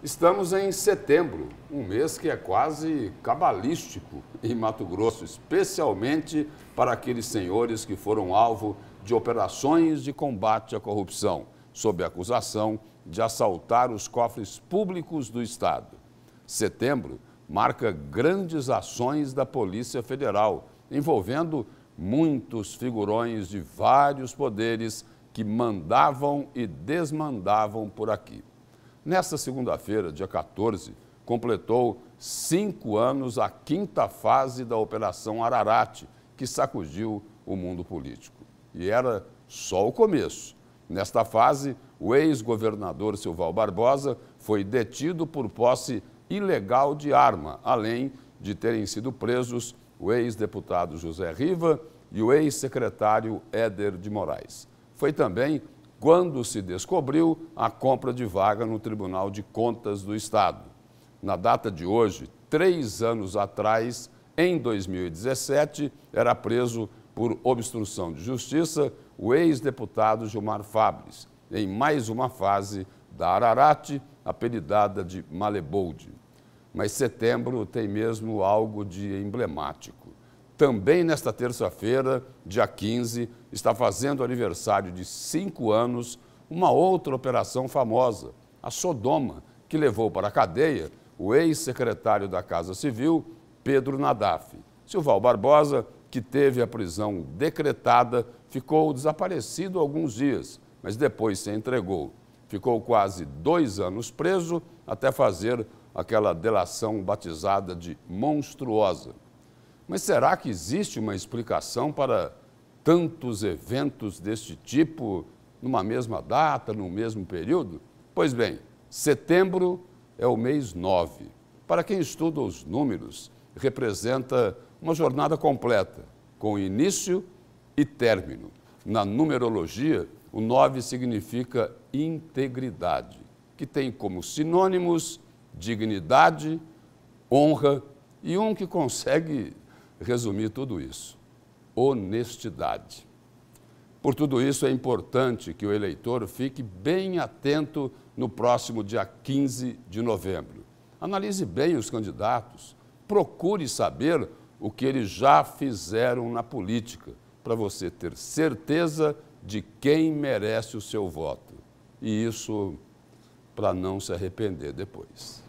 Estamos em setembro, um mês que é quase cabalístico em Mato Grosso, especialmente para aqueles senhores que foram alvo de operações de combate à corrupção, sob acusação de assaltar os cofres públicos do Estado. Setembro marca grandes ações da Polícia Federal, envolvendo muitos figurões de vários poderes que mandavam e desmandavam por aqui. Nesta segunda-feira, dia 14, completou cinco anos a quinta fase da Operação Ararate, que sacudiu o mundo político. E era só o começo. Nesta fase, o ex-governador Silval Barbosa foi detido por posse ilegal de arma, além de terem sido presos o ex-deputado José Riva e o ex-secretário Éder de Moraes. Foi também quando se descobriu a compra de vaga no Tribunal de Contas do Estado. Na data de hoje, três anos atrás, em 2017, era preso por obstrução de justiça o ex-deputado Gilmar Fabres, em mais uma fase da Ararate, apelidada de Maleboldi. Mas setembro tem mesmo algo de emblemático também nesta terça-feira, dia 15, está fazendo aniversário de cinco anos uma outra operação famosa, a Sodoma, que levou para a cadeia o ex-secretário da Casa Civil, Pedro Nadaf. Silval Barbosa, que teve a prisão decretada, ficou desaparecido alguns dias, mas depois se entregou. Ficou quase dois anos preso até fazer aquela delação batizada de monstruosa. Mas será que existe uma explicação para tantos eventos deste tipo numa mesma data, no mesmo período? Pois bem, setembro é o mês 9. Para quem estuda os números, representa uma jornada completa, com início e término. Na numerologia, o 9 significa integridade, que tem como sinônimos dignidade, honra e um que consegue resumir tudo isso: honestidade. Por tudo isso, é importante que o eleitor fique bem atento no próximo dia 15 de novembro. Analise bem os candidatos, procure saber o que eles já fizeram na política, para você ter certeza de quem merece o seu voto. E isso para não se arrepender depois.